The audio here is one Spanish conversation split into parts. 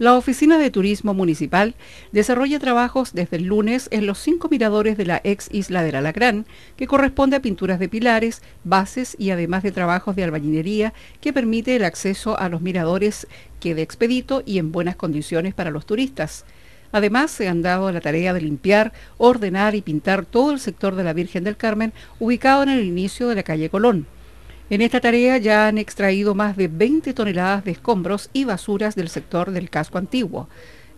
La Oficina de Turismo Municipal desarrolla trabajos desde el lunes en los cinco miradores de la ex isla del Alacrán, que corresponde a pinturas de pilares, bases y además de trabajos de albañilería que permite el acceso a los miradores que de expedito y en buenas condiciones para los turistas. Además, se han dado la tarea de limpiar, ordenar y pintar todo el sector de la Virgen del Carmen, ubicado en el inicio de la calle Colón. En esta tarea ya han extraído más de 20 toneladas de escombros y basuras del sector del casco antiguo.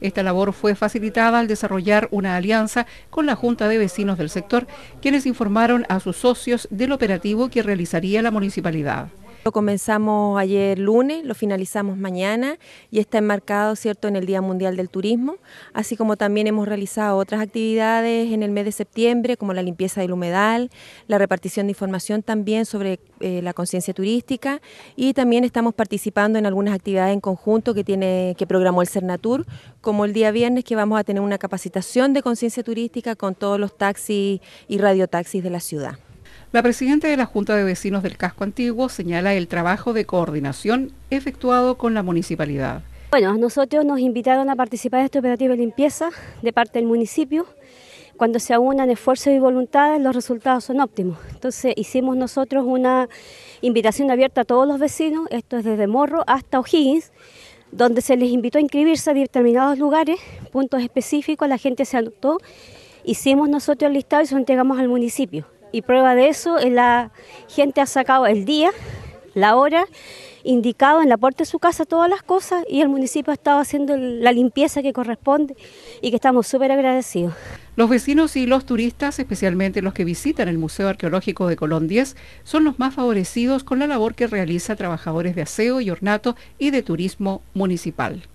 Esta labor fue facilitada al desarrollar una alianza con la Junta de Vecinos del sector, quienes informaron a sus socios del operativo que realizaría la municipalidad. Lo comenzamos ayer lunes, lo finalizamos mañana y está enmarcado cierto, en el Día Mundial del Turismo, así como también hemos realizado otras actividades en el mes de septiembre, como la limpieza del humedal, la repartición de información también sobre eh, la conciencia turística y también estamos participando en algunas actividades en conjunto que, tiene, que programó el Cernatur, como el día viernes que vamos a tener una capacitación de conciencia turística con todos los taxis y radiotaxis de la ciudad. La presidenta de la Junta de Vecinos del Casco Antiguo señala el trabajo de coordinación efectuado con la municipalidad. Bueno, a nosotros nos invitaron a participar de este operativo de limpieza de parte del municipio. Cuando se aunan esfuerzos y voluntades, los resultados son óptimos. Entonces hicimos nosotros una invitación abierta a todos los vecinos, esto es desde Morro hasta O'Higgins, donde se les invitó a inscribirse a determinados lugares, puntos específicos, la gente se anotó, hicimos nosotros el listado y se lo entregamos al municipio. Y prueba de eso es la gente ha sacado el día, la hora, indicado en la puerta de su casa todas las cosas y el municipio ha estado haciendo la limpieza que corresponde y que estamos súper agradecidos. Los vecinos y los turistas, especialmente los que visitan el Museo Arqueológico de Colón 10, son los más favorecidos con la labor que realiza trabajadores de aseo y ornato y de turismo municipal.